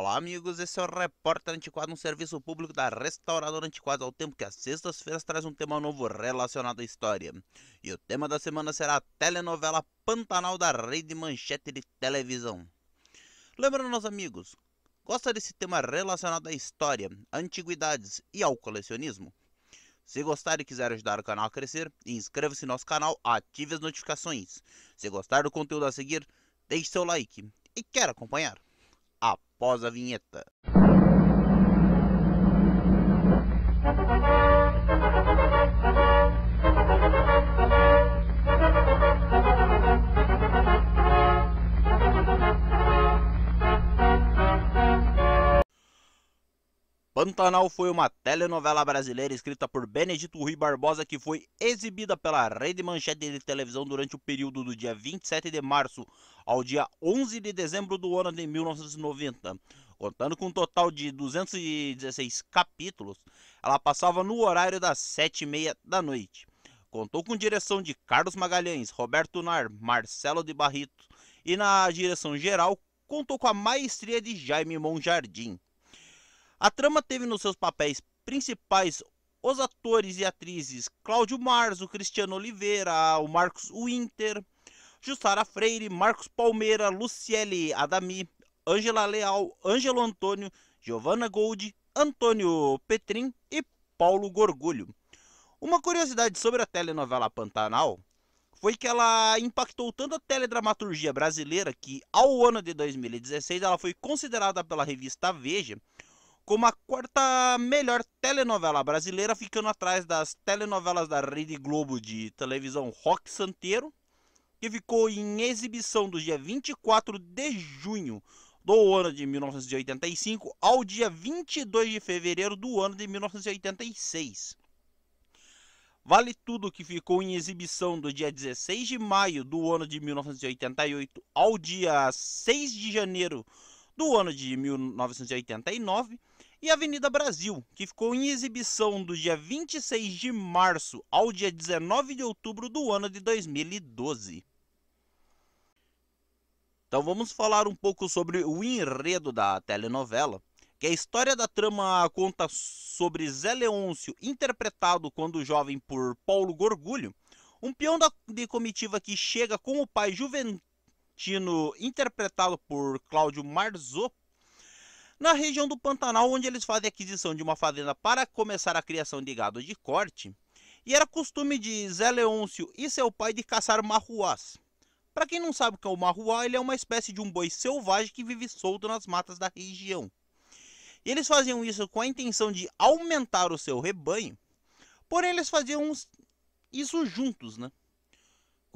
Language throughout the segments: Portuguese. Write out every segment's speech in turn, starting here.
Olá amigos, esse é o Repórter Antiquado, um serviço público da Restauradora Antiquada, ao tempo que às sextas-feiras traz um tema novo relacionado à história. E o tema da semana será a telenovela Pantanal da Rede Manchete de Televisão. Lembrando meus amigos, gosta desse tema relacionado à história, antiguidades e ao colecionismo? Se gostar e quiser ajudar o canal a crescer, inscreva-se no nosso canal, ative as notificações. Se gostar do conteúdo a seguir, deixe seu like e quer acompanhar após a vinheta. Pantanal foi uma telenovela brasileira escrita por Benedito Rui Barbosa que foi exibida pela Rede Manchete de Televisão durante o período do dia 27 de março ao dia 11 de dezembro do ano de 1990. Contando com um total de 216 capítulos, ela passava no horário das 7h30 da noite. Contou com direção de Carlos Magalhães, Roberto Nar, Marcelo de Barrito e na direção geral contou com a maestria de Jaime Monjardim. A trama teve nos seus papéis principais os atores e atrizes Cláudio Marzo, Cristiano Oliveira, o Marcos Winter, Jussara Freire, Marcos Palmeira, Luciele Adami, Ângela Leal, Ângelo Antônio, Giovanna Gold, Antônio Petrin e Paulo Gorgulho. Uma curiosidade sobre a telenovela Pantanal foi que ela impactou tanto a teledramaturgia brasileira que, ao ano de 2016, ela foi considerada pela revista Veja como a quarta melhor telenovela brasileira, ficando atrás das telenovelas da Rede Globo de televisão Rock Santeiro, que ficou em exibição do dia 24 de junho do ano de 1985 ao dia 22 de fevereiro do ano de 1986. Vale Tudo, que ficou em exibição do dia 16 de maio do ano de 1988 ao dia 6 de janeiro do ano de 1989, e Avenida Brasil, que ficou em exibição do dia 26 de março ao dia 19 de outubro do ano de 2012. Então vamos falar um pouco sobre o enredo da telenovela, que a história da trama conta sobre Zé Leôncio, interpretado quando jovem por Paulo Gorgulho, um peão da, de comitiva que chega com o pai Juventino, interpretado por Cláudio Marzotto, na região do Pantanal, onde eles fazem aquisição de uma fazenda para começar a criação de gado de corte, e era costume de Zé Leôncio e seu pai de caçar marruás. Para quem não sabe o que é o marruá, ele é uma espécie de um boi selvagem que vive solto nas matas da região. E eles faziam isso com a intenção de aumentar o seu rebanho, porém eles faziam isso juntos, né?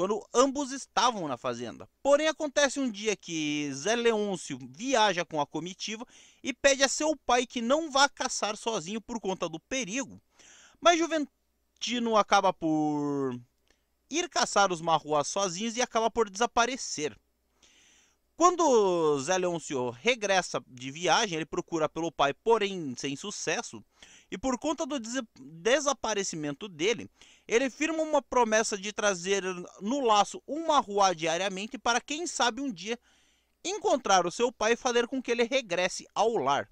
quando ambos estavam na fazenda. Porém, acontece um dia que Zé Leôncio viaja com a comitiva e pede a seu pai que não vá caçar sozinho por conta do perigo. Mas Juventino acaba por ir caçar os marruás sozinhos e acaba por desaparecer. Quando Zé Leôncio regressa de viagem, ele procura pelo pai, porém sem sucesso, e por conta do des desaparecimento dele, ele firma uma promessa de trazer no laço uma rua diariamente para quem sabe um dia encontrar o seu pai e fazer com que ele regresse ao lar.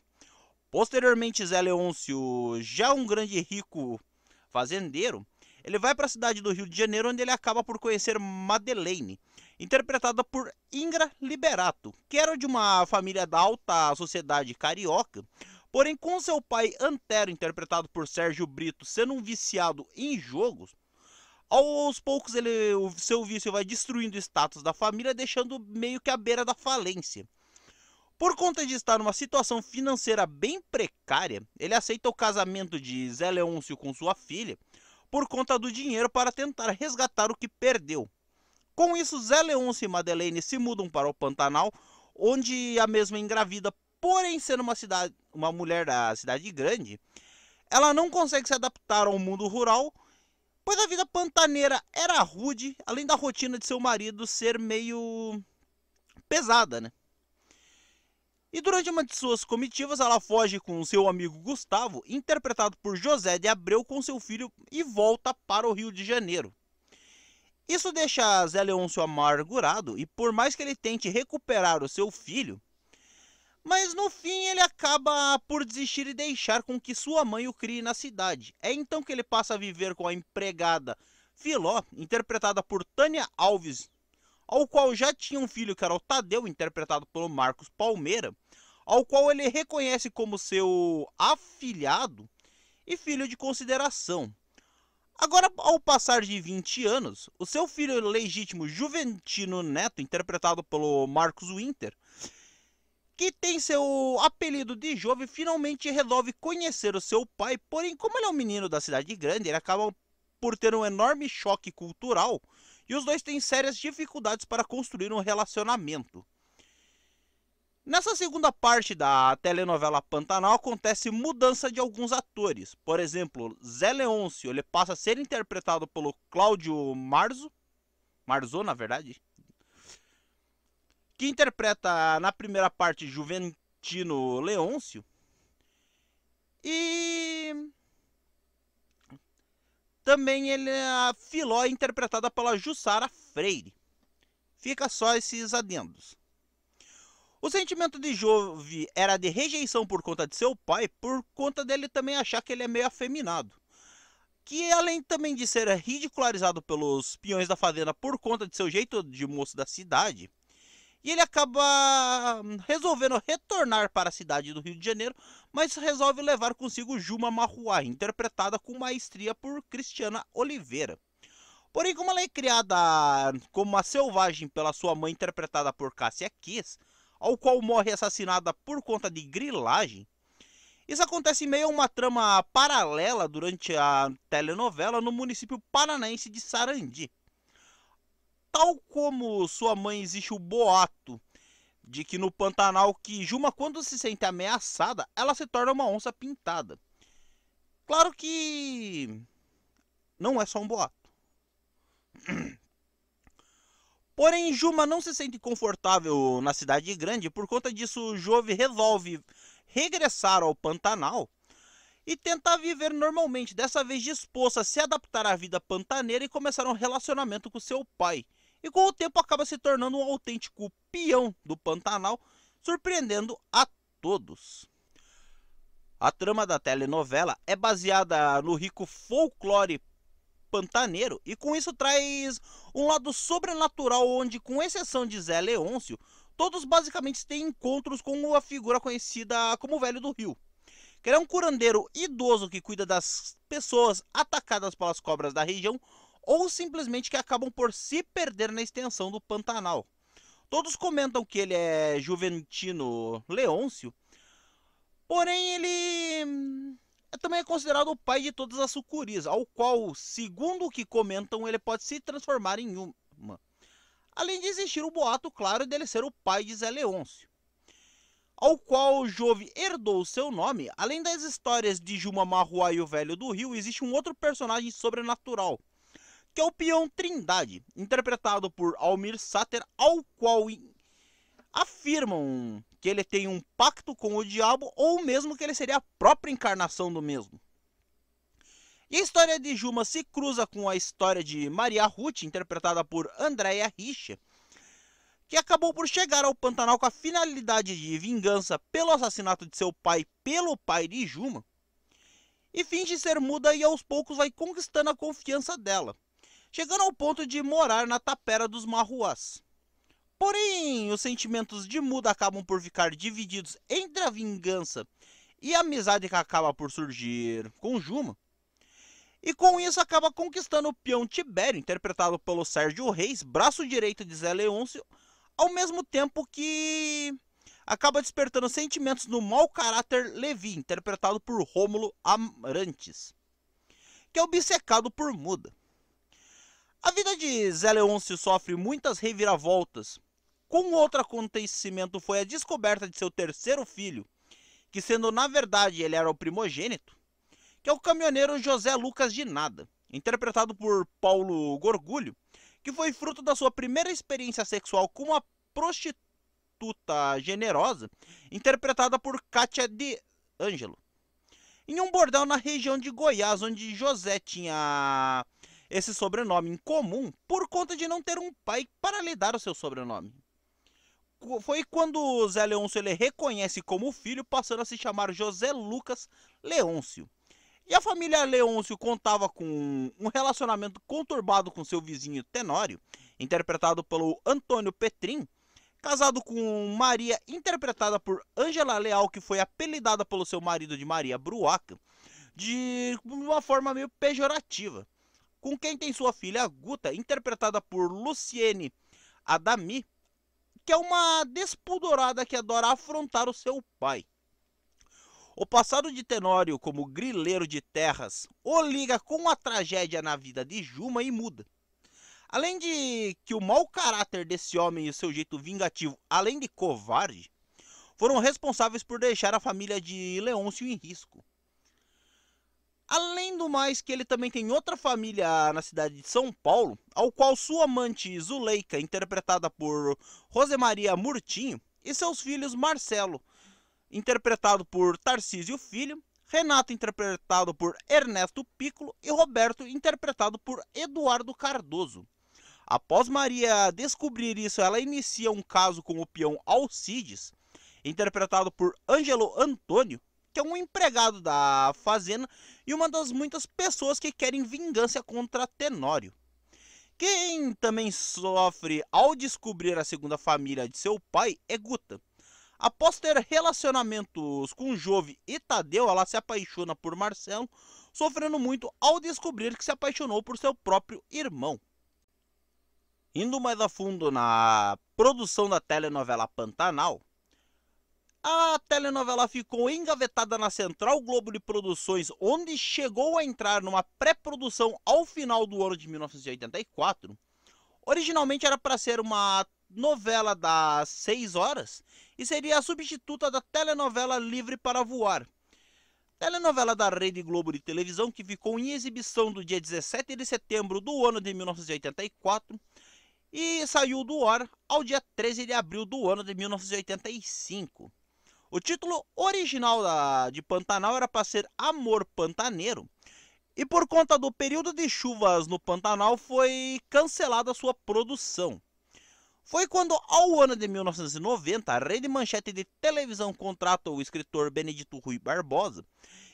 Posteriormente, Zé Leôncio, já um grande rico fazendeiro, ele vai para a cidade do Rio de Janeiro, onde ele acaba por conhecer Madeleine, interpretada por Ingra Liberato, que era de uma família da alta sociedade carioca, Porém, com seu pai Antero, interpretado por Sérgio Brito, sendo um viciado em jogos, aos poucos ele, o seu vício vai destruindo o status da família, deixando meio que à beira da falência. Por conta de estar numa situação financeira bem precária, ele aceita o casamento de Zé Leôncio com sua filha por conta do dinheiro para tentar resgatar o que perdeu. Com isso, Zé Leôncio e Madeleine se mudam para o Pantanal, onde a mesma engravida Porém, sendo uma cidade, uma mulher da cidade grande, ela não consegue se adaptar ao mundo rural, pois a vida pantaneira era rude, além da rotina de seu marido ser meio pesada, né? E durante uma de suas comitivas, ela foge com seu amigo Gustavo, interpretado por José de Abreu, com seu filho, e volta para o Rio de Janeiro. Isso deixa Zé Leôncio amargurado, e por mais que ele tente recuperar o seu filho, mas no fim ele acaba por desistir e deixar com que sua mãe o crie na cidade. É então que ele passa a viver com a empregada Filó, interpretada por Tânia Alves, ao qual já tinha um filho que era o Tadeu, interpretado pelo Marcos Palmeira, ao qual ele reconhece como seu afilhado e filho de consideração. Agora, ao passar de 20 anos, o seu filho legítimo Juventino Neto, interpretado pelo Marcos Winter, que tem seu apelido de jovem, finalmente resolve conhecer o seu pai, porém, como ele é um menino da cidade grande, ele acaba por ter um enorme choque cultural e os dois têm sérias dificuldades para construir um relacionamento. Nessa segunda parte da telenovela Pantanal acontece mudança de alguns atores. Por exemplo, Zé Leôncio ele passa a ser interpretado pelo Cláudio Marzo, Marzo na verdade, que interpreta na primeira parte Juventino Leôncio. E também ele é a Filó interpretada pela Jussara Freire. Fica só esses adendos. O sentimento de Jove era de rejeição por conta de seu pai, por conta dele também achar que ele é meio afeminado. Que além também de ser ridicularizado pelos peões da fazenda por conta de seu jeito de moço da cidade, e ele acaba hum, resolvendo retornar para a cidade do Rio de Janeiro, mas resolve levar consigo Juma Marruá, interpretada com maestria por Cristiana Oliveira. Porém, como ela é criada como uma selvagem pela sua mãe, interpretada por Cássia Kiss, ao qual morre assassinada por conta de grilagem, isso acontece em meio a uma trama paralela durante a telenovela no município paranaense de Sarandi tal como sua mãe, existe o boato de que no Pantanal que Juma quando se sente ameaçada, ela se torna uma onça pintada. Claro que não é só um boato. Porém, Juma não se sente confortável na cidade grande, por conta disso, Jove resolve regressar ao Pantanal e tentar viver normalmente, dessa vez disposto a se adaptar à vida pantaneira e começar um relacionamento com seu pai, e com o tempo acaba se tornando um autêntico peão do Pantanal, surpreendendo a todos. A trama da telenovela é baseada no rico folclore pantaneiro e com isso traz um lado sobrenatural onde, com exceção de Zé Leôncio, todos basicamente têm encontros com a figura conhecida como Velho do Rio, que é um curandeiro idoso que cuida das pessoas atacadas pelas cobras da região ou simplesmente que acabam por se perder na extensão do Pantanal. Todos comentam que ele é Juventino Leôncio, porém ele hum, também é considerado o pai de todas as sucuris, ao qual, segundo o que comentam, ele pode se transformar em uma. Além de existir o boato claro dele ser o pai de Zé Leôncio, ao qual Jove herdou seu nome. Além das histórias de Juma Marruá e o Velho do Rio, existe um outro personagem sobrenatural, que é o peão Trindade, interpretado por Almir Sater, ao qual afirmam que ele tem um pacto com o diabo ou mesmo que ele seria a própria encarnação do mesmo. E a história de Juma se cruza com a história de Maria Ruth, interpretada por Andrea Richa, que acabou por chegar ao Pantanal com a finalidade de vingança pelo assassinato de seu pai pelo pai de Juma, e finge ser muda e aos poucos vai conquistando a confiança dela chegando ao ponto de morar na tapera dos marruás. Porém, os sentimentos de Muda acabam por ficar divididos entre a vingança e a amizade que acaba por surgir com Juma. E com isso acaba conquistando o peão Tibério, interpretado pelo Sérgio Reis, braço direito de Zé Leôncio, ao mesmo tempo que acaba despertando sentimentos no mau caráter Levi, interpretado por Rômulo Arantes, que é obcecado por Muda. A vida de Zé Leôncio sofre muitas reviravoltas. Com outro acontecimento foi a descoberta de seu terceiro filho, que sendo na verdade ele era o primogênito, que é o caminhoneiro José Lucas de Nada, interpretado por Paulo Gorgulho, que foi fruto da sua primeira experiência sexual com uma prostituta generosa, interpretada por Kátia de Ângelo, em um bordel na região de Goiás, onde José tinha esse sobrenome em comum por conta de não ter um pai para lhe dar o seu sobrenome. Foi quando Zé Leôncio ele reconhece como filho, passando a se chamar José Lucas Leôncio. E a família Leôncio contava com um relacionamento conturbado com seu vizinho Tenório, interpretado pelo Antônio Petrin, casado com Maria, interpretada por Angela Leal, que foi apelidada pelo seu marido de Maria Bruaca, de uma forma meio pejorativa com quem tem sua filha Guta, interpretada por Luciene Adami, que é uma despudorada que adora afrontar o seu pai. O passado de Tenório como grileiro de terras o liga com a tragédia na vida de Juma e muda. Além de que o mau caráter desse homem e o seu jeito vingativo, além de covarde, foram responsáveis por deixar a família de Leôncio em risco. Além do mais, que ele também tem outra família na cidade de São Paulo, ao qual sua amante Zuleika, interpretada por Rosemaria Murtinho, e seus filhos Marcelo, interpretado por Tarcísio Filho, Renato, interpretado por Ernesto Piccolo, e Roberto, interpretado por Eduardo Cardoso. Após Maria descobrir isso, ela inicia um caso com o peão Alcides, interpretado por Ângelo Antônio, que é um empregado da fazenda e uma das muitas pessoas que querem vingança contra Tenório. Quem também sofre ao descobrir a segunda família de seu pai é Guta. Após ter relacionamentos com Jove e Tadeu, ela se apaixona por Marcelo, sofrendo muito ao descobrir que se apaixonou por seu próprio irmão. Indo mais a fundo na produção da telenovela Pantanal, a telenovela ficou engavetada na Central Globo de Produções, onde chegou a entrar numa pré-produção ao final do ano de 1984. Originalmente era para ser uma novela das 6 horas e seria a substituta da telenovela Livre para Voar. Telenovela da Rede Globo de televisão que ficou em exibição do dia 17 de setembro do ano de 1984 e saiu do ar ao dia 13 de abril do ano de 1985. O título original da, de Pantanal era para ser Amor Pantaneiro, e por conta do período de chuvas no Pantanal foi cancelada sua produção. Foi quando, ao ano de 1990, a rede manchete de televisão contrata o escritor Benedito Rui Barbosa,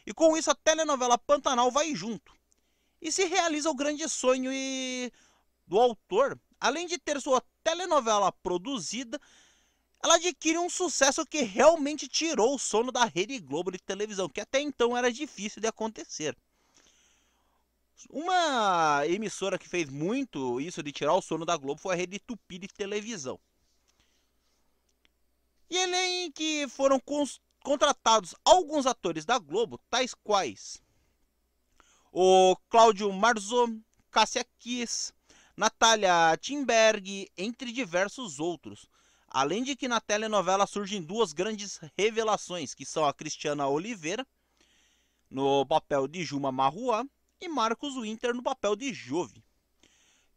e com isso a telenovela Pantanal vai junto. E se realiza o grande sonho e... do autor, além de ter sua telenovela produzida, ela adquire um sucesso que realmente tirou o sono da Rede Globo de televisão, que até então era difícil de acontecer. Uma emissora que fez muito isso de tirar o sono da Globo foi a Rede Tupi de televisão. E além que foram contratados alguns atores da Globo, tais quais o Cláudio Marzon, Cássia Kiss, Natália Timberg, entre diversos outros. Além de que na telenovela surgem duas grandes revelações, que são a Cristiana Oliveira, no papel de Juma Marruá, e Marcos Winter no papel de Jove.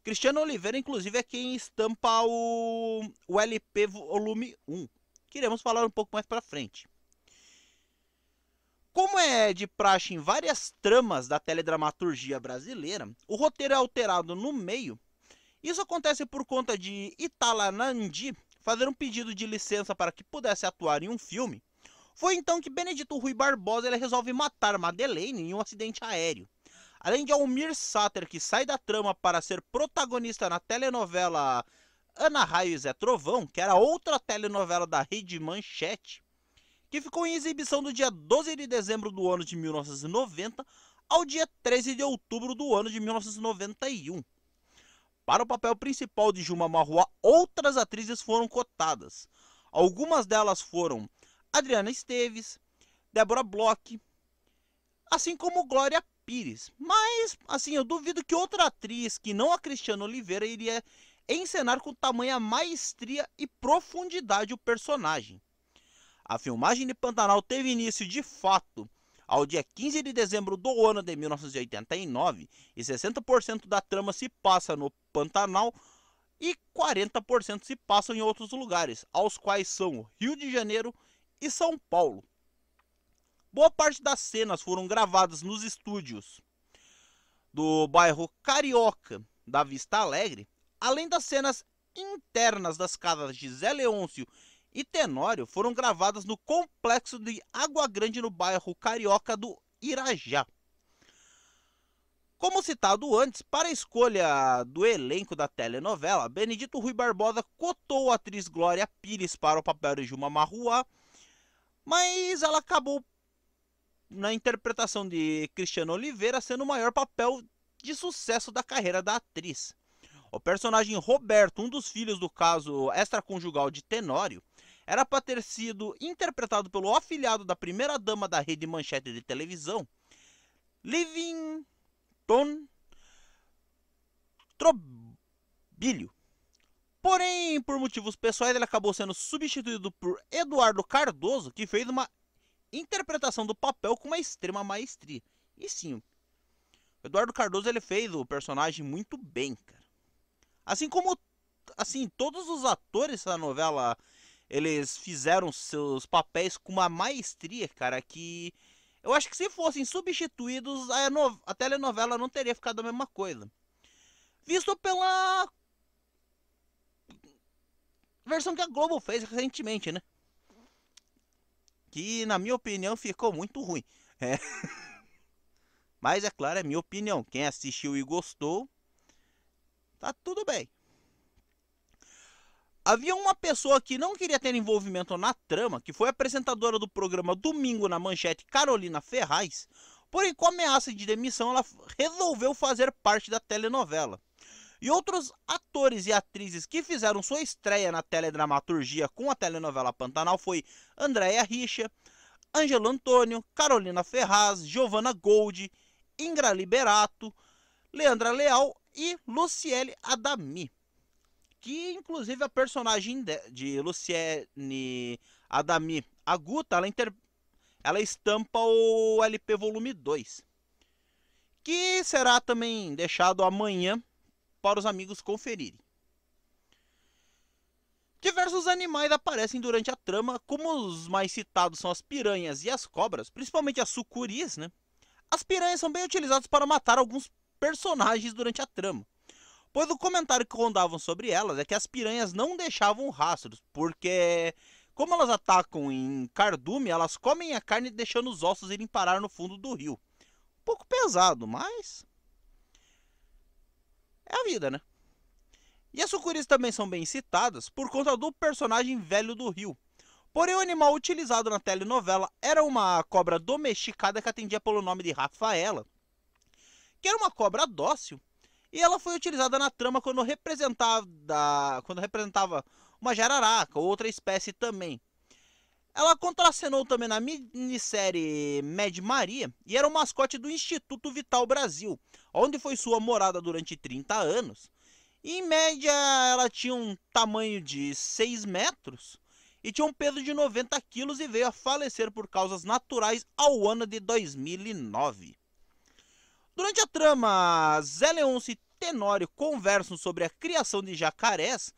Cristiana Oliveira, inclusive, é quem estampa o, o LP volume 1. Queremos falar um pouco mais para frente. Como é de praxe em várias tramas da teledramaturgia brasileira, o roteiro é alterado no meio. Isso acontece por conta de Italanandi, fazer um pedido de licença para que pudesse atuar em um filme, foi então que Benedito Rui Barbosa resolve matar Madeleine em um acidente aéreo. Além de Almir Sater, que sai da trama para ser protagonista na telenovela Ana Raio Zé Trovão, que era outra telenovela da Rede Manchete, que ficou em exibição do dia 12 de dezembro do ano de 1990 ao dia 13 de outubro do ano de 1991. Para o papel principal de Juma Marruá, outras atrizes foram cotadas. Algumas delas foram Adriana Esteves, Débora Bloch, assim como Glória Pires. Mas, assim, eu duvido que outra atriz que não a Cristiana Oliveira iria encenar com tamanha maestria e profundidade o personagem. A filmagem de Pantanal teve início de fato ao dia 15 de dezembro do ano de 1989, e 60% da trama se passa no Pantanal e 40% se passa em outros lugares, aos quais são Rio de Janeiro e São Paulo. Boa parte das cenas foram gravadas nos estúdios do bairro Carioca da Vista Alegre, além das cenas internas das casas de Zé Leôncio e Tenório foram gravadas no complexo de Água Grande no bairro Carioca do Irajá. Como citado antes, para a escolha do elenco da telenovela, Benedito Rui Barbosa cotou a atriz Glória Pires para o papel de Juma Marruá, mas ela acabou, na interpretação de Cristiano Oliveira, sendo o maior papel de sucesso da carreira da atriz. O personagem Roberto, um dos filhos do caso extraconjugal de Tenório, era para ter sido interpretado pelo afilhado da primeira-dama da rede manchete de televisão, Livington Trobilho. Porém, por motivos pessoais, ele acabou sendo substituído por Eduardo Cardoso, que fez uma interpretação do papel com uma extrema maestria. E sim, Eduardo Cardoso ele fez o personagem muito bem, cara. Assim como assim todos os atores da novela eles fizeram seus papéis com uma maestria, cara, que eu acho que se fossem substituídos, a, a telenovela não teria ficado a mesma coisa. Visto pela versão que a Globo fez recentemente, né? Que, na minha opinião, ficou muito ruim. É. Mas, é claro, é minha opinião. Quem assistiu e gostou, tá tudo bem. Havia uma pessoa que não queria ter envolvimento na trama, que foi apresentadora do programa Domingo na Manchete, Carolina Ferraz, porém com ameaça de demissão ela resolveu fazer parte da telenovela. E outros atores e atrizes que fizeram sua estreia na teledramaturgia com a telenovela Pantanal foi Andréia Richa, Ângelo Antônio, Carolina Ferraz, Giovanna Gold, Ingra Liberato, Leandra Leal e Luciele Adami. Que inclusive a personagem de, de Luciene Adami Aguta, ela, inter, ela estampa o LP volume 2. Que será também deixado amanhã para os amigos conferirem. Diversos animais aparecem durante a trama, como os mais citados são as piranhas e as cobras, principalmente as sucuris, né? As piranhas são bem utilizadas para matar alguns personagens durante a trama. Pois o comentário que rondavam sobre elas é que as piranhas não deixavam rastros, porque como elas atacam em cardume, elas comem a carne deixando os ossos irem parar no fundo do rio. Um pouco pesado, mas é a vida, né? E as sucuris também são bem citadas por conta do personagem velho do rio. Porém, o animal utilizado na telenovela era uma cobra domesticada que atendia pelo nome de Rafaela, que era uma cobra dócil e ela foi utilizada na trama quando representava, quando representava uma jararaca, outra espécie também. Ela contracenou também na minissérie Mad Maria e era o mascote do Instituto Vital Brasil, onde foi sua morada durante 30 anos. E, em média, ela tinha um tamanho de 6 metros e tinha um peso de 90 quilos e veio a falecer por causas naturais ao ano de 2009. Durante a trama, Zé Leôncio e Tenório conversam sobre a criação de jacarés,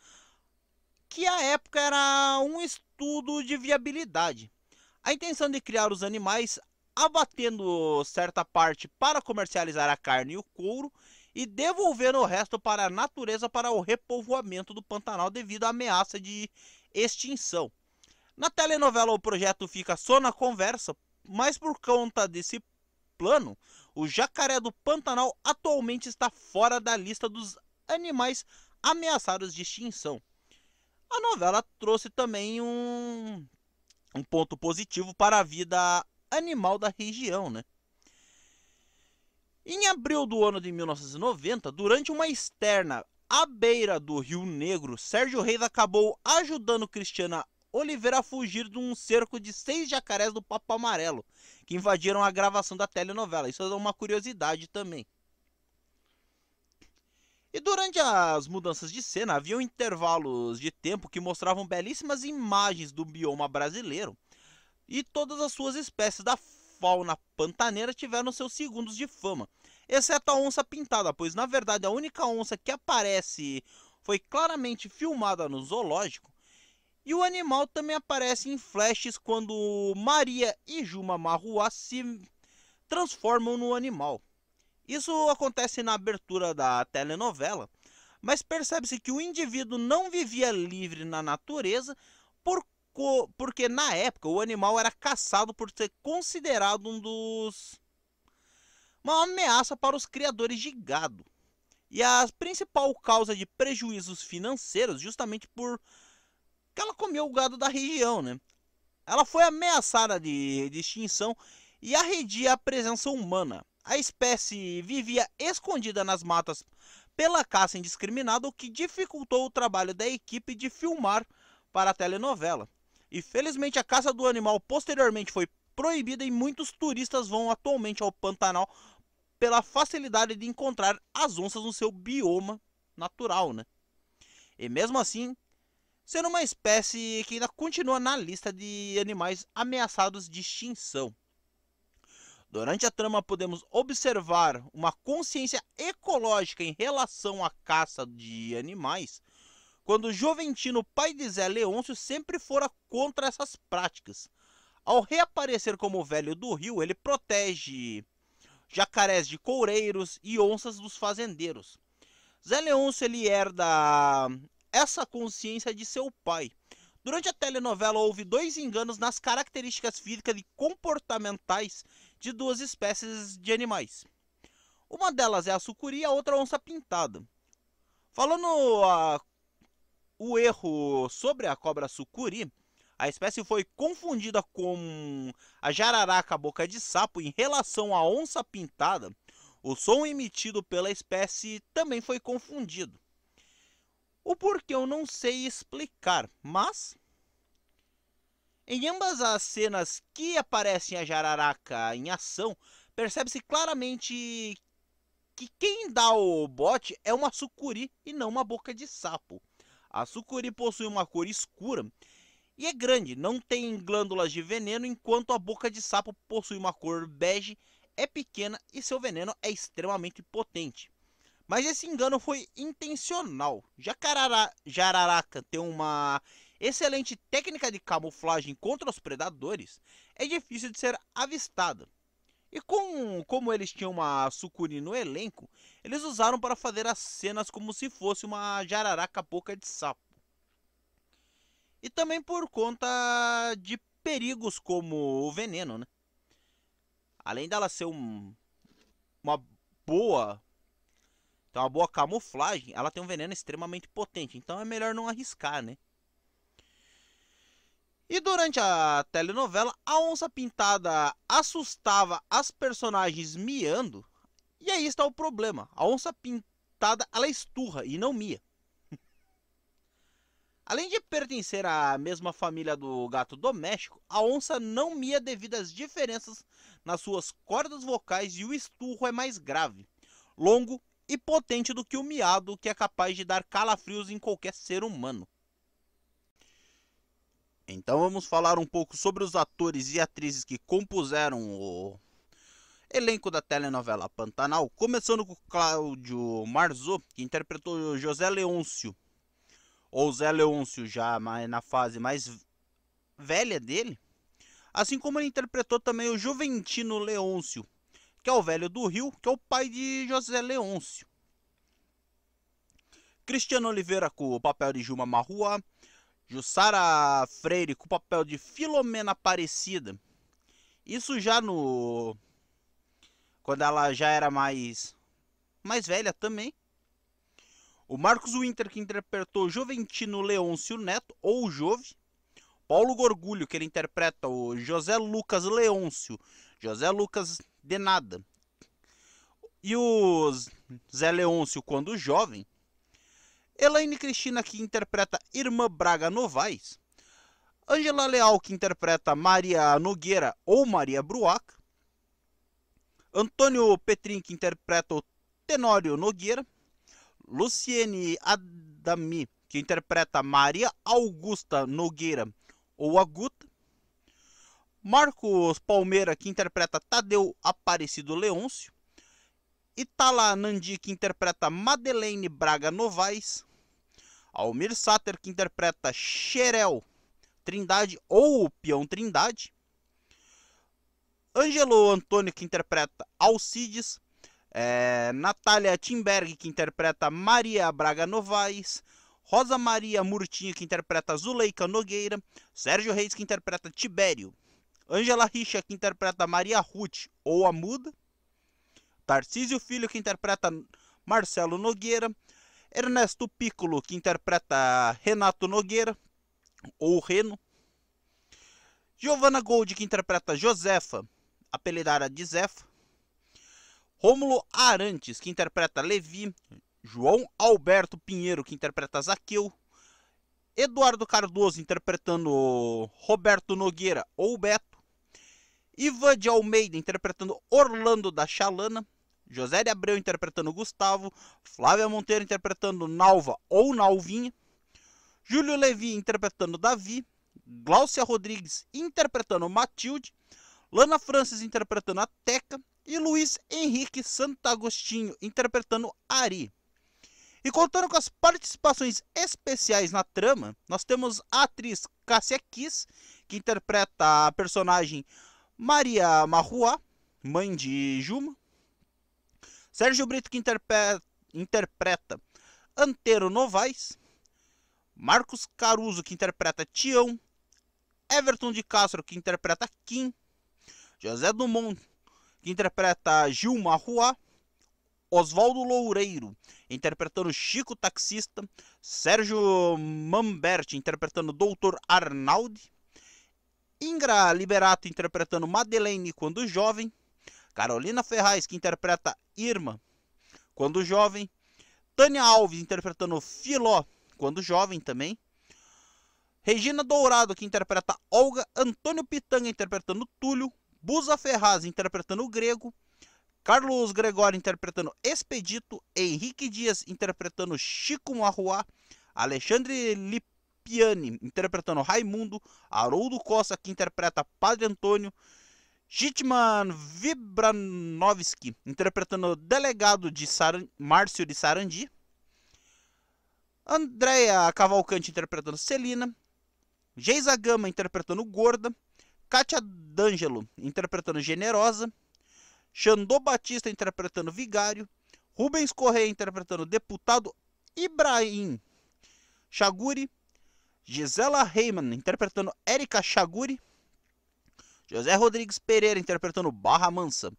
que à época era um estudo de viabilidade. A intenção de criar os animais abatendo certa parte para comercializar a carne e o couro e devolvendo o resto para a natureza para o repovoamento do Pantanal devido à ameaça de extinção. Na telenovela o projeto fica só na conversa, mas por conta desse plano, o jacaré do Pantanal atualmente está fora da lista dos animais ameaçados de extinção. A novela trouxe também um, um ponto positivo para a vida animal da região, né? Em abril do ano de 1990, durante uma externa à beira do Rio Negro, Sérgio Reis acabou ajudando Cristiana Oliveira fugir de um cerco de seis jacarés do Papo Amarelo, que invadiram a gravação da telenovela. Isso é uma curiosidade também. E durante as mudanças de cena, haviam intervalos de tempo que mostravam belíssimas imagens do bioma brasileiro, e todas as suas espécies da fauna pantaneira tiveram seus segundos de fama, exceto a onça pintada, pois na verdade a única onça que aparece foi claramente filmada no zoológico e o animal também aparece em flashes quando Maria e Juma Marruá se transformam no animal. Isso acontece na abertura da telenovela, mas percebe-se que o indivíduo não vivia livre na natureza por porque na época o animal era caçado por ser considerado um dos uma ameaça para os criadores de gado. E a principal causa de prejuízos financeiros, justamente por que ela comeu o gado da região, né? Ela foi ameaçada de, de extinção e arredia a presença humana. A espécie vivia escondida nas matas pela caça indiscriminada, o que dificultou o trabalho da equipe de filmar para a telenovela. E felizmente a caça do animal posteriormente foi proibida e muitos turistas vão atualmente ao Pantanal pela facilidade de encontrar as onças no seu bioma natural, né? E mesmo assim, sendo uma espécie que ainda continua na lista de animais ameaçados de extinção. Durante a trama, podemos observar uma consciência ecológica em relação à caça de animais, quando o Joventino pai de Zé Leôncio sempre fora contra essas práticas. Ao reaparecer como velho do rio, ele protege jacarés de coureiros e onças dos fazendeiros. Zé Leôncio ele herda essa consciência de seu pai. Durante a telenovela houve dois enganos nas características físicas e comportamentais de duas espécies de animais. Uma delas é a sucuri e a outra a onça pintada. Falando a, o erro sobre a cobra sucuri, a espécie foi confundida com a jararaca boca de sapo em relação à onça pintada. O som emitido pela espécie também foi confundido. O porquê eu não sei explicar, mas em ambas as cenas que aparecem a jararaca em ação, percebe-se claramente que quem dá o bote é uma sucuri e não uma boca de sapo. A sucuri possui uma cor escura e é grande, não tem glândulas de veneno, enquanto a boca de sapo possui uma cor bege, é pequena e seu veneno é extremamente potente. Mas esse engano foi intencional, já que Jararaca tem uma excelente técnica de camuflagem contra os predadores, é difícil de ser avistada. E com, como eles tinham uma sucuri no elenco, eles usaram para fazer as cenas como se fosse uma jararaca boca de sapo. E também por conta de perigos como o veneno, né? Além dela ser um, uma boa então a boa camuflagem, ela tem um veneno extremamente potente, então é melhor não arriscar, né? E durante a telenovela, a onça pintada assustava as personagens miando. E aí está o problema. A onça pintada, ela esturra e não mia. Além de pertencer à mesma família do gato doméstico, a onça não mia devido às diferenças nas suas cordas vocais e o esturro é mais grave, longo e potente do que o miado que é capaz de dar calafrios em qualquer ser humano. Então vamos falar um pouco sobre os atores e atrizes que compuseram o elenco da telenovela Pantanal, começando com Cláudio Marzo que interpretou José Leôncio, ou Zé Leôncio já na fase mais velha dele, assim como ele interpretou também o Juventino Leôncio, que é o velho do Rio, que é o pai de José Leôncio. Cristiano Oliveira com o papel de Juma Marrua, Jussara Freire com o papel de Filomena Aparecida. Isso já no quando ela já era mais mais velha também. O Marcos Winter que interpretou Joventino Leôncio Neto ou Jove. Paulo Gorgulho que ele interpreta o José Lucas Leôncio. José Lucas de nada. E o Zé Leôncio, quando jovem, Elaine Cristina, que interpreta Irmã Braga Novaes, Angela Leal, que interpreta Maria Nogueira ou Maria Bruac, Antônio Petrin, que interpreta o Tenório Nogueira, Luciene Adami, que interpreta Maria Augusta Nogueira ou Aguta, Marcos Palmeira, que interpreta Tadeu Aparecido Leôncio. Itala Nandi, que interpreta Madeleine Braga Novaes. Almir Sater, que interpreta Xerel Trindade ou Peão Trindade. Angelo Antônio, que interpreta Alcides. É, Natália Timberg, que interpreta Maria Braga Novaes. Rosa Maria Murtinho, que interpreta Zuleika Nogueira. Sérgio Reis, que interpreta Tibério. Angela Richa, que interpreta Maria Ruth ou a Muda. Tarcísio Filho, que interpreta Marcelo Nogueira. Ernesto Piccolo, que interpreta Renato Nogueira ou Reno. Giovanna Gold, que interpreta Josefa, apelidada de Zefa. Rômulo Arantes, que interpreta Levi. João Alberto Pinheiro, que interpreta Zaqueu. Eduardo Cardoso interpretando Roberto Nogueira ou Beto. Ivan de Almeida interpretando Orlando da Chalana, José de Abreu interpretando Gustavo, Flávia Monteiro interpretando Nalva ou Nalvinha, Júlio Levi interpretando Davi, Gláucia Rodrigues interpretando Matilde, Lana Francis interpretando a Teca e Luiz Henrique Santagostinho interpretando Ari. E contando com as participações especiais na trama, nós temos a atriz Cássia Kiss, que interpreta a personagem Maria Marruá, mãe de Juma. Sérgio Brito, que interpreta, Antero Novaes. Marcos Caruso, que interpreta Tião. Everton de Castro, que interpreta Kim. José Dumont, que interpreta Gilma Ruá. Oswaldo Loureiro, interpretando Chico Taxista. Sérgio Mamberti, interpretando Doutor Arnaldi. Ingra Liberato interpretando Madeleine quando jovem, Carolina Ferraz que interpreta Irma quando jovem, Tânia Alves interpretando Filó quando jovem também, Regina Dourado que interpreta Olga, Antônio Pitanga interpretando Túlio, Busa Ferraz interpretando o Grego, Carlos Gregório interpretando Expedito, Henrique Dias interpretando Chico Marruá, Alexandre Lip Piani, interpretando Raimundo, Haroldo Costa, que interpreta Padre Antônio, Gitman Vibranovski, interpretando o delegado de Saran... Márcio de Sarandi, Andrea Cavalcante, interpretando Celina, Geisa Gama, interpretando Gorda, Kátia D'Angelo, interpretando Generosa, Xandô Batista, interpretando Vigário, Rubens Correia, interpretando Deputado Ibrahim, Chaguri, Gisela Heyman interpretando Erika Chaguri, José Rodrigues Pereira interpretando Barra Mansa,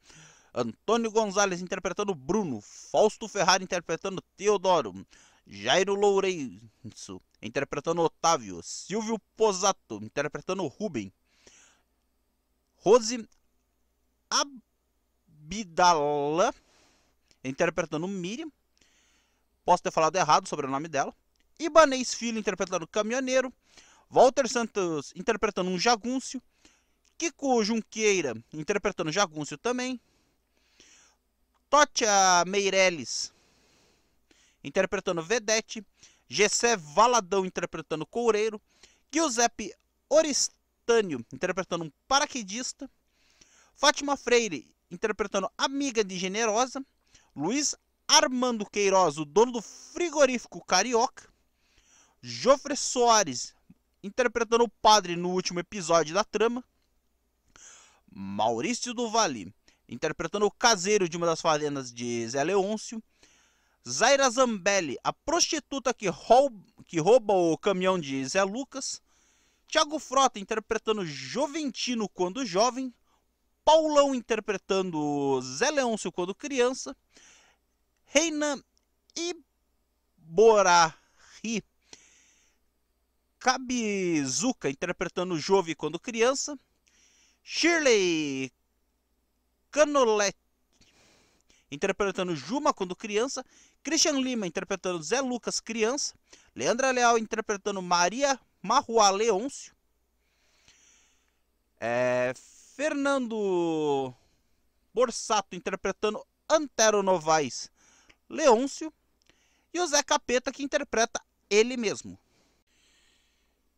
Antônio Gonzalez interpretando Bruno, Fausto Ferrari interpretando Teodoro, Jairo Lourenço interpretando Otávio, Silvio Posato interpretando Rubem, Rose Abidala interpretando Miriam. Posso ter falado errado sobre o nome dela. Ibanês Filho interpretando o caminhoneiro, Walter Santos interpretando um jagunço, Kiko Junqueira interpretando jagunço também, Totia Meirelles interpretando Vedete, Gessé Valadão interpretando Coureiro, Giuseppe Oristânio interpretando um paraquedista, Fátima Freire interpretando Amiga de Generosa, Luiz Armando Queiroz, o dono do frigorífico Carioca, Jofre Soares, interpretando o padre no último episódio da trama. Maurício Duvali, interpretando o caseiro de uma das fazendas de Zé Leôncio. Zaira Zambelli, a prostituta que rouba, que rouba o caminhão de Zé Lucas. Tiago Frota interpretando Joventino quando jovem. Paulão interpretando Zé Leôncio quando criança. Reina Iborá Cabe Zuka interpretando Jove quando criança, Shirley Canoletti interpretando Juma quando criança, Christian Lima interpretando Zé Lucas criança, Leandra Leal interpretando Maria Marruá Leôncio, é, Fernando Borsato interpretando Antero Novaes Leôncio e o Zé Capeta que interpreta ele mesmo.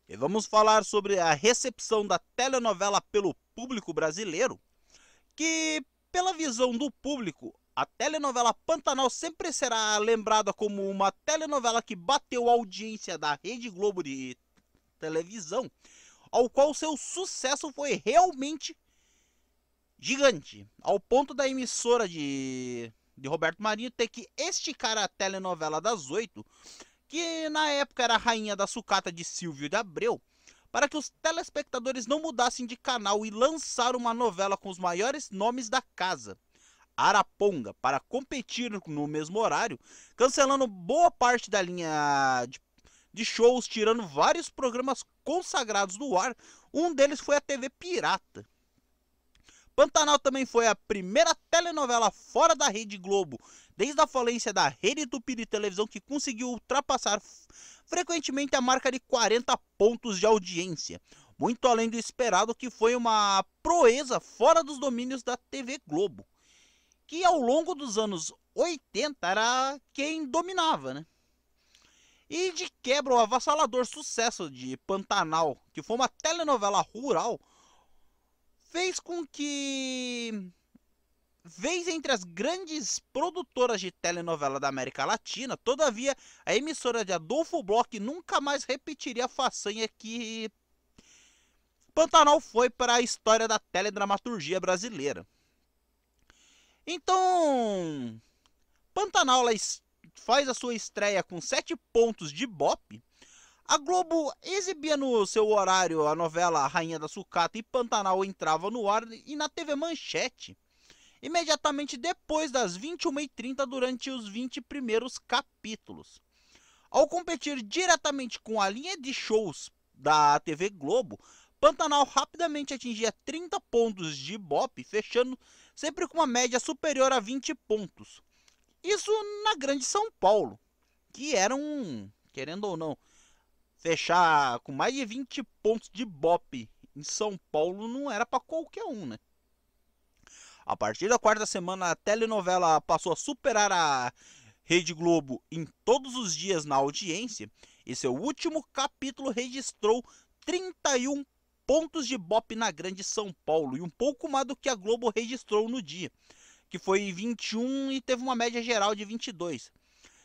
E vamos falar sobre a recepção da telenovela pelo público brasileiro, que, pela visão do público, a telenovela Pantanal sempre será lembrada como uma telenovela que bateu a audiência da Rede Globo de televisão, ao qual seu sucesso foi realmente gigante, ao ponto da emissora de, de Roberto Marinho ter que esticar a telenovela das oito que na época era a rainha da sucata de Silvio de Abreu, para que os telespectadores não mudassem de canal e lançaram uma novela com os maiores nomes da casa. Araponga, para competir no mesmo horário, cancelando boa parte da linha de, de shows, tirando vários programas consagrados do ar. Um deles foi a TV Pirata. Pantanal também foi a primeira telenovela fora da Rede Globo, desde a falência da Rede Tupi de Televisão, que conseguiu ultrapassar frequentemente a marca de 40 pontos de audiência, muito além do esperado, que foi uma proeza fora dos domínios da TV Globo, que ao longo dos anos 80 era quem dominava, né? E de quebra o avassalador sucesso de Pantanal, que foi uma telenovela rural fez com que vez entre as grandes produtoras de telenovela da América Latina, todavia a emissora de Adolfo Bloch nunca mais repetiria a façanha que Pantanal foi para a história da teledramaturgia brasileira. Então, Pantanal faz a sua estreia com 7 pontos de bope. A Globo exibia no seu horário a novela Rainha da Sucata e Pantanal entrava no ar e na TV Manchete. Imediatamente depois das 21h30 durante os 20 primeiros capítulos. Ao competir diretamente com a linha de shows da TV Globo, Pantanal rapidamente atingia 30 pontos de BOP, fechando sempre com uma média superior a 20 pontos. Isso na Grande São Paulo, que era um, querendo ou não, fechar com mais de 20 pontos de BOP em São Paulo não era para qualquer um, né? A partir da quarta semana, a telenovela passou a superar a Rede Globo em todos os dias na audiência e seu último capítulo registrou 31 pontos de BOP na Grande São Paulo e um pouco mais do que a Globo registrou no dia, que foi 21 e teve uma média geral de 22,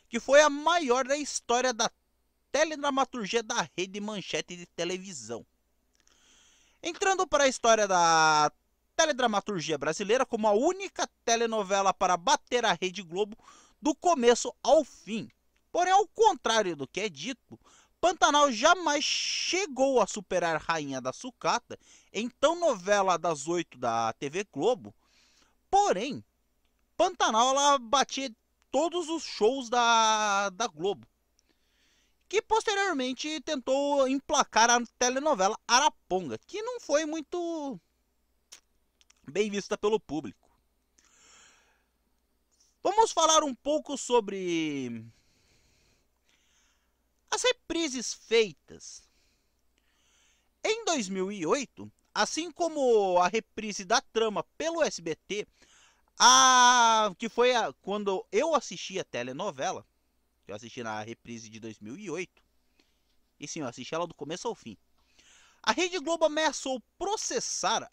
que foi a maior da história da teledramaturgia da rede manchete de televisão. Entrando para a história da teledramaturgia brasileira como a única telenovela para bater a Rede Globo do começo ao fim. Porém, ao contrário do que é dito, Pantanal jamais chegou a superar Rainha da Sucata, então novela das oito da TV Globo. Porém, Pantanal ela batia todos os shows da, da Globo que posteriormente tentou emplacar a telenovela Araponga, que não foi muito bem vista pelo público. Vamos falar um pouco sobre as reprises feitas. Em 2008, assim como a reprise da trama pelo SBT, a que foi a, quando eu assisti a telenovela, eu assisti na reprise de 2008. E sim, eu assisti ela do começo ao fim. A Rede Globo ameaçou processar,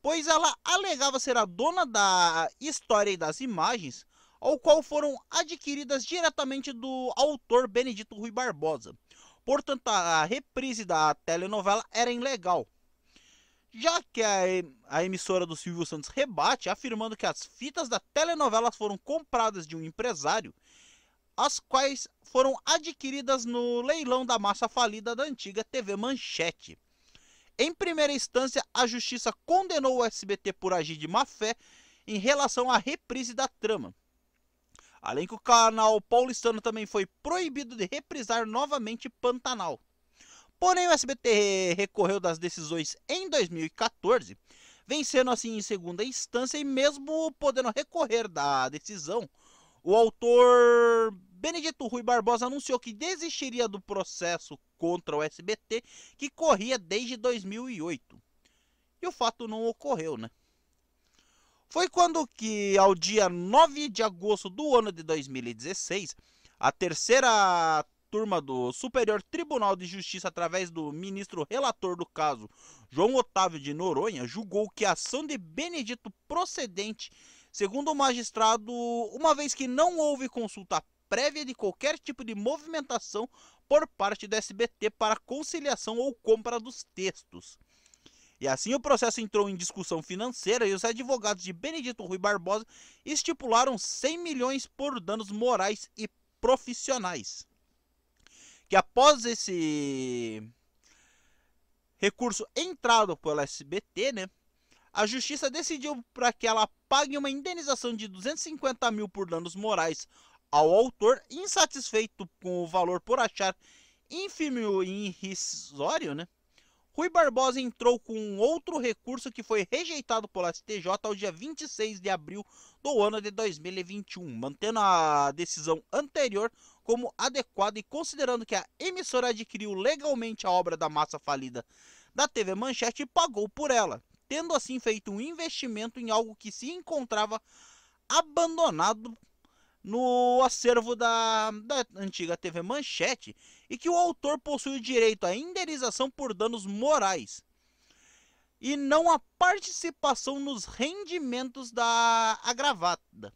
pois ela alegava ser a dona da história e das imagens, ao qual foram adquiridas diretamente do autor Benedito Rui Barbosa. Portanto, a reprise da telenovela era ilegal. Já que a, emissora do Silvio Santos rebate, afirmando que as fitas da telenovela foram compradas de um empresário as quais foram adquiridas no leilão da massa falida da antiga TV Manchete. Em primeira instância, a justiça condenou o SBT por agir de má fé em relação à reprise da trama. Além que o canal paulistano também foi proibido de reprisar novamente Pantanal. Porém, o SBT recorreu das decisões em 2014, vencendo assim em segunda instância e mesmo podendo recorrer da decisão, o autor Benedito Rui Barbosa anunciou que desistiria do processo contra o SBT que corria desde 2008. E o fato não ocorreu, né? Foi quando que, ao dia 9 de agosto do ano de 2016, a terceira turma do Superior Tribunal de Justiça, através do ministro relator do caso, João Otávio de Noronha, julgou que a ação de Benedito procedente Segundo o magistrado, uma vez que não houve consulta prévia de qualquer tipo de movimentação por parte do SBT para conciliação ou compra dos textos. E assim o processo entrou em discussão financeira e os advogados de Benedito Rui Barbosa estipularam 100 milhões por danos morais e profissionais. Que após esse recurso entrado pelo SBT, né, a justiça decidiu para que ela pague uma indenização de 250 mil por danos morais ao autor, insatisfeito com o valor por achar ínfimo e irrisório, né? Rui Barbosa entrou com outro recurso que foi rejeitado pelo STJ ao dia 26 de abril do ano de 2021, mantendo a decisão anterior como adequada e considerando que a emissora adquiriu legalmente a obra da massa falida da TV Manchete e pagou por ela tendo assim feito um investimento em algo que se encontrava abandonado no acervo da, da antiga TV Manchete e que o autor possui o direito à indenização por danos morais e não a participação nos rendimentos da agravada.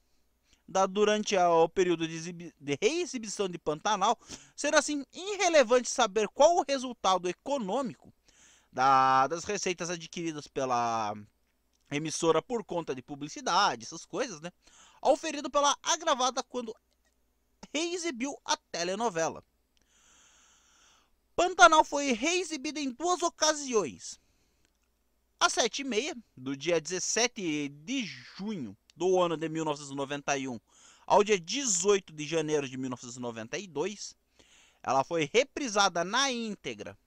Da, durante a, o período de, exibi, de reexibição de Pantanal, será assim irrelevante saber qual o resultado econômico da, das receitas adquiridas pela emissora por conta de publicidade, essas coisas, né? Oferido pela agravada quando reexibiu a telenovela. Pantanal foi reexibida em duas ocasiões. Às 7h30 do dia 17 de junho do ano de 1991 ao dia 18 de janeiro de 1992, ela foi reprisada na íntegra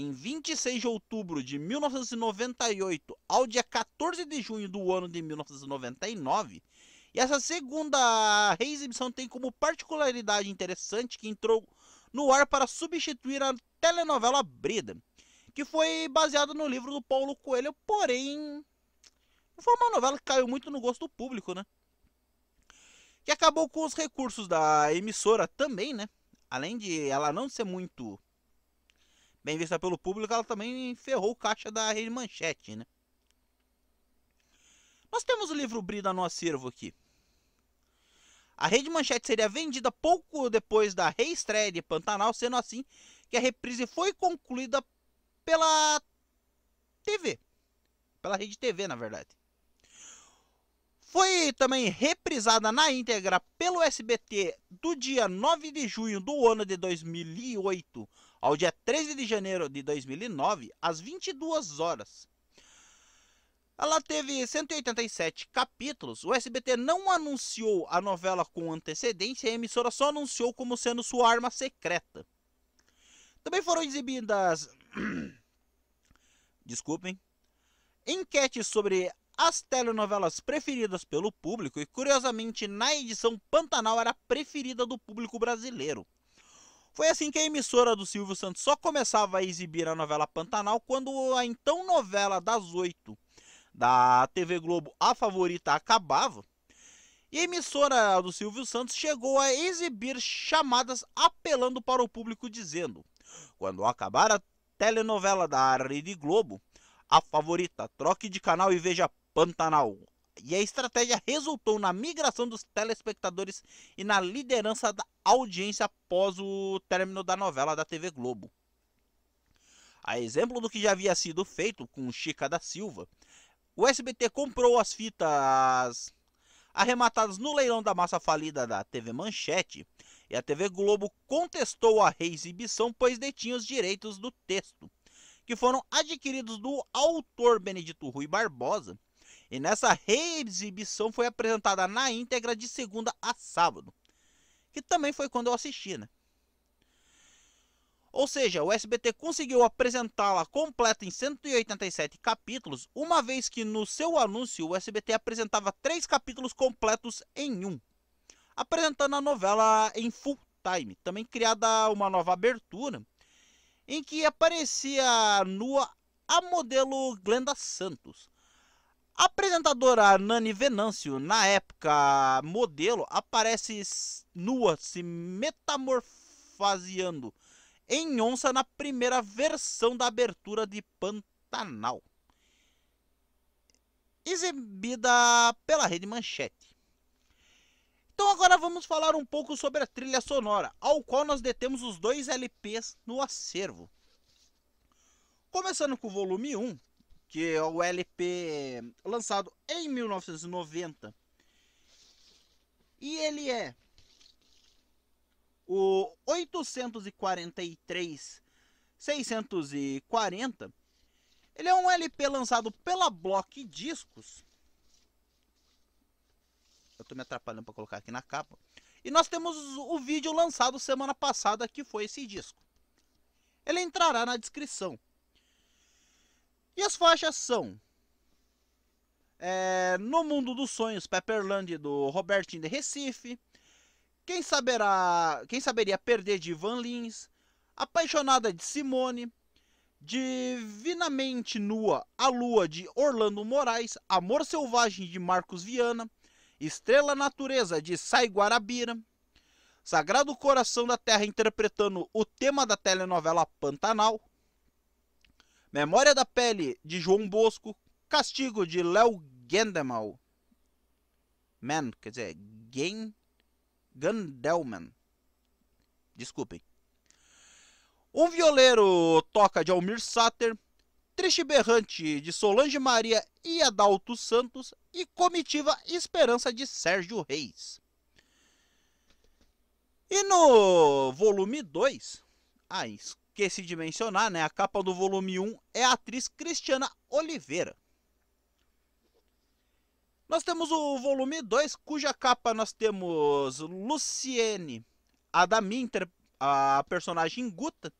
em 26 de outubro de 1998 ao dia 14 de junho do ano de 1999. E essa segunda reexibição tem como particularidade interessante que entrou no ar para substituir a telenovela Brida, que foi baseada no livro do Paulo Coelho, porém foi uma novela que caiu muito no gosto do público, né? Que acabou com os recursos da emissora também, né? Além de ela não ser muito bem vista pelo público, ela também ferrou o caixa da Rede Manchete, né? Nós temos o livro Brida no acervo aqui. A Rede Manchete seria vendida pouco depois da reestreia de Pantanal, sendo assim que a reprise foi concluída pela TV. Pela Rede TV, na verdade. Foi também reprisada na íntegra pelo SBT do dia 9 de junho do ano de 2008 ao dia 13 de janeiro de 2009, às 22 horas. Ela teve 187 capítulos. O SBT não anunciou a novela com antecedência, e a emissora só anunciou como sendo sua arma secreta. Também foram exibidas. Desculpem. Enquetes sobre as telenovelas preferidas pelo público, e curiosamente na edição Pantanal era a preferida do público brasileiro. Foi assim que a emissora do Silvio Santos só começava a exibir a novela Pantanal quando a então novela das oito da TV Globo A Favorita acabava. E a emissora do Silvio Santos chegou a exibir chamadas apelando para o público, dizendo: Quando acabar a telenovela da Rede Globo, a favorita, troque de canal e veja Pantanal, e a estratégia resultou na migração dos telespectadores e na liderança da audiência após o término da novela da TV Globo. A exemplo do que já havia sido feito com Chica da Silva, o SBT comprou as fitas arrematadas no leilão da massa falida da TV Manchete e a TV Globo contestou a reexibição pois detinha os direitos do texto, que foram adquiridos do autor Benedito Rui Barbosa e nessa reexibição foi apresentada na íntegra de segunda a sábado, que também foi quando eu assisti, né? Ou seja, o SBT conseguiu apresentá-la completa em 187 capítulos, uma vez que no seu anúncio o SBT apresentava três capítulos completos em um, apresentando a novela em full time, também criada uma nova abertura, em que aparecia nua a modelo Glenda Santos, a apresentadora Nani Venâncio, na época modelo, aparece nua se metamorfaseando em onça na primeira versão da abertura de Pantanal, exibida pela Rede Manchete. Então agora vamos falar um pouco sobre a trilha sonora, ao qual nós detemos os dois LPs no acervo. Começando com o volume 1, que é o LP lançado em 1990. E ele é o 843 640. Ele é um LP lançado pela Block Discos. Eu estou me atrapalhando para colocar aqui na capa. E nós temos o vídeo lançado semana passada que foi esse disco. Ele entrará na descrição. E as faixas são é, No Mundo dos Sonhos, Pepperland, do Robertinho de Recife, Quem Saberá, Quem Saberia Perder, de Ivan Lins, Apaixonada, de Simone, Divinamente Nua, A Lua, de Orlando Moraes, Amor Selvagem, de Marcos Viana, Estrela Natureza, de Sai Guarabira, Sagrado Coração da Terra interpretando o tema da telenovela Pantanal, Memória da Pele, de João Bosco, Castigo, de Léo Gendemal, Man, quer dizer, Gain Gandelman. Desculpem. Um Violeiro toca de Almir Sater, Triste Berrante de Solange Maria e Adalto Santos e Comitiva Esperança de Sérgio Reis. E no volume 2, a esqueci de mencionar, né? A capa do volume 1 é a atriz Cristiana Oliveira. Nós temos o volume 2, cuja capa nós temos Luciene Adaminter, a personagem Guta.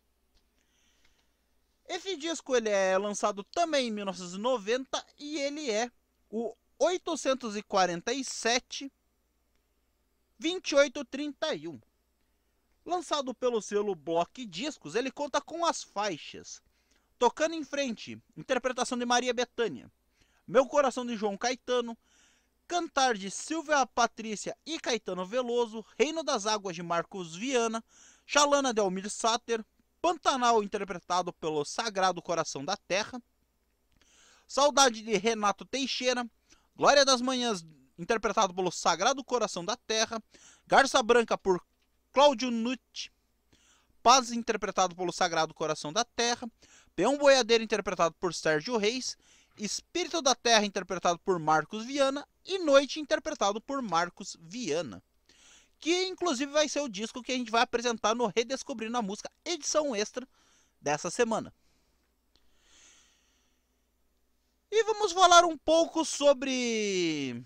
Esse disco ele é lançado também em 1990 e ele é o 847 2831. Lançado pelo selo Block Discos, ele conta com as faixas Tocando em Frente, interpretação de Maria Bethânia, Meu Coração de João Caetano, Cantar de Silvia Patrícia e Caetano Veloso, Reino das Águas de Marcos Viana, Chalana de Almir Sater, Pantanal interpretado pelo Sagrado Coração da Terra, Saudade de Renato Teixeira, Glória das Manhãs interpretado pelo Sagrado Coração da Terra, Garça Branca por Cláudio Nutt, Paz interpretado pelo Sagrado Coração da Terra, Peão Boiadeiro interpretado por Sérgio Reis, Espírito da Terra interpretado por Marcos Viana e Noite interpretado por Marcos Viana. Que inclusive vai ser o disco que a gente vai apresentar no Redescobrindo a Música, edição extra dessa semana. E vamos falar um pouco sobre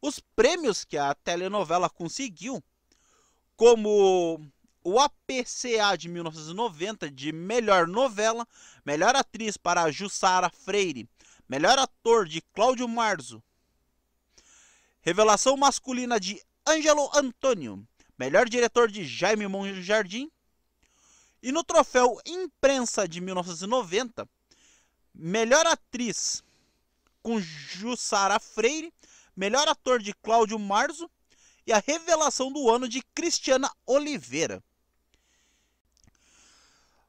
os prêmios que a telenovela conseguiu, como o APCA de 1990 de melhor novela, melhor atriz para Jussara Freire, melhor ator de Cláudio Marzo, revelação masculina de Ângelo Antônio, melhor diretor de Jaime Monge Jardim, e no troféu Imprensa de 1990, melhor atriz com Jussara Freire melhor ator de Cláudio Marzo e a revelação do ano de Cristiana Oliveira.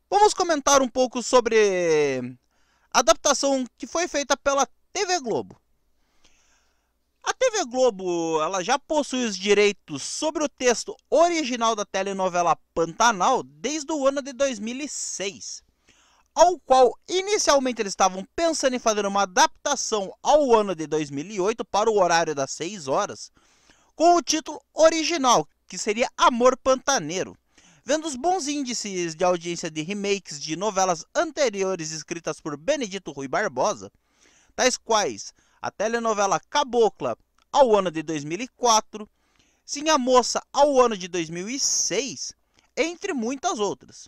Vamos comentar um pouco sobre a adaptação que foi feita pela TV Globo. A TV Globo ela já possui os direitos sobre o texto original da telenovela Pantanal desde o ano de 2006 ao qual inicialmente eles estavam pensando em fazer uma adaptação ao ano de 2008 para o horário das 6 horas, com o título original, que seria Amor Pantaneiro. Vendo os bons índices de audiência de remakes de novelas anteriores escritas por Benedito Rui Barbosa, tais quais a telenovela Cabocla ao ano de 2004, Sim a Moça ao ano de 2006, entre muitas outras.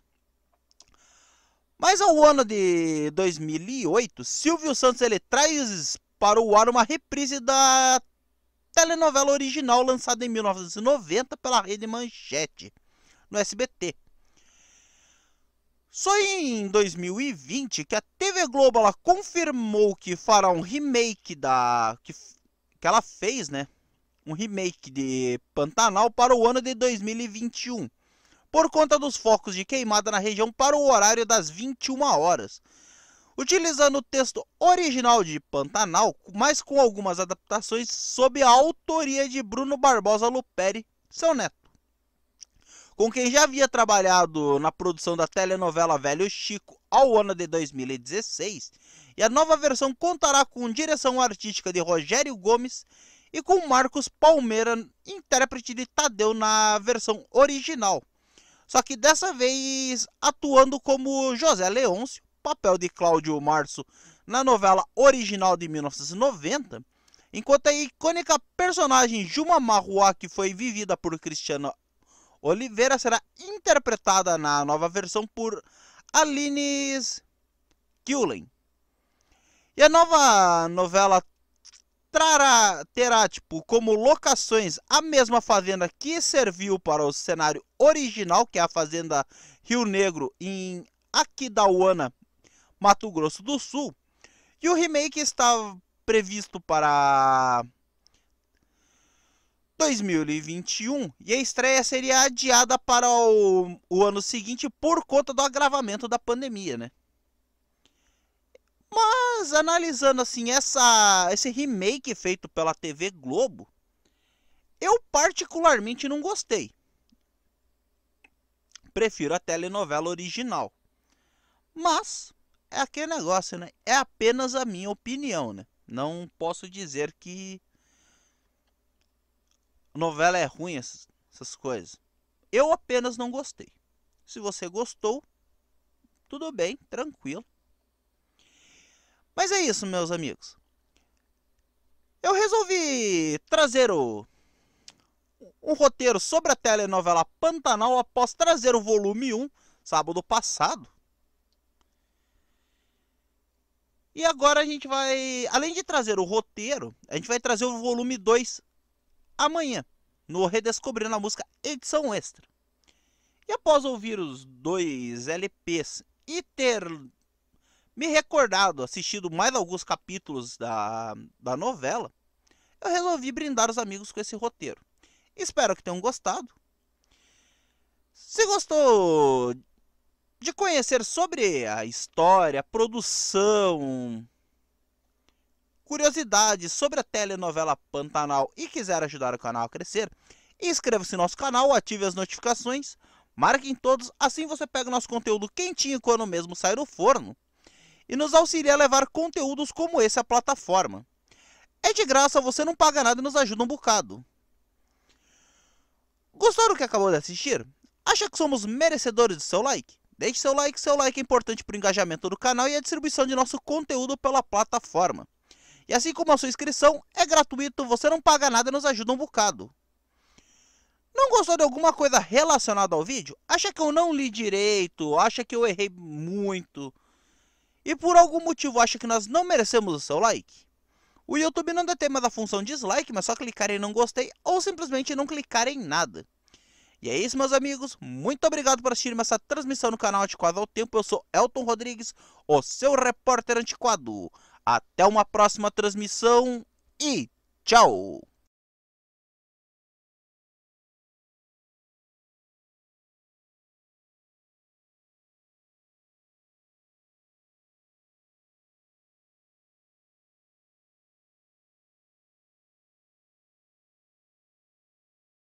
Mas ao ano de 2008, Silvio Santos ele traz para o ar uma reprise da telenovela original lançada em 1990 pela Rede Manchete, no SBT. Só em 2020 que a TV Globo ela confirmou que fará um remake da que, que ela fez, né? Um remake de Pantanal para o ano de 2021 por conta dos focos de queimada na região para o horário das 21 horas. Utilizando o texto original de Pantanal, mas com algumas adaptações sob a autoria de Bruno Barbosa Luperi, seu neto com quem já havia trabalhado na produção da telenovela Velho Chico ao ano de 2016, e a nova versão contará com direção artística de Rogério Gomes e com Marcos Palmeira, intérprete de Tadeu na versão original só que dessa vez atuando como José Leôncio, papel de Cláudio Março na novela original de 1990, enquanto a icônica personagem Juma Marruá, que foi vivida por Cristiano Oliveira, será interpretada na nova versão por Aline Kulen. E a nova novela trará, terá, tipo, como locações a mesma fazenda que serviu para o cenário original, que é a fazenda Rio Negro em Aquidauana, Mato Grosso do Sul. E o remake está previsto para 2021 e a estreia seria adiada para o, o ano seguinte por conta do agravamento da pandemia, né? Mas analisando assim essa esse remake feito pela TV Globo, eu particularmente não gostei. Prefiro a telenovela original. Mas é aquele negócio, né? É apenas a minha opinião, né? Não posso dizer que novela é ruim, essas, essas coisas. Eu apenas não gostei. Se você gostou, tudo bem, tranquilo. Mas é isso, meus amigos. Eu resolvi trazer o um roteiro sobre a telenovela Pantanal após trazer o volume 1 sábado passado. E agora a gente vai, além de trazer o roteiro, a gente vai trazer o volume 2 amanhã, no Redescobrindo a Música Edição Extra. E após ouvir os dois LPs e ter me recordado, assistido mais alguns capítulos da, da novela, eu resolvi brindar os amigos com esse roteiro. Espero que tenham gostado. Se gostou de conhecer sobre a história, a produção, curiosidades sobre a telenovela Pantanal e quiser ajudar o canal a crescer, inscreva-se no nosso canal, ative as notificações, marque em todos, assim você pega o nosso conteúdo quentinho quando mesmo sair do forno e nos auxilia a levar conteúdos como esse à plataforma. É de graça, você não paga nada e nos ajuda um bocado. Gostou do que acabou de assistir? Acha que somos merecedores do seu like? Deixe seu like, seu like é importante para o engajamento do canal e a distribuição de nosso conteúdo pela plataforma. E assim como a sua inscrição, é gratuito, você não paga nada e nos ajuda um bocado. Não gostou de alguma coisa relacionada ao vídeo? Acha que eu não li direito? Acha que eu errei muito? e por algum motivo acha que nós não merecemos o seu like, o YouTube não determina mais a função dislike, mas só clicar em não gostei ou simplesmente não clicar em nada. E é isso, meus amigos. Muito obrigado por assistir essa transmissão no canal Antiquado ao Tempo. Eu sou Elton Rodrigues, o seu repórter antiquado. Até uma próxima transmissão e tchau!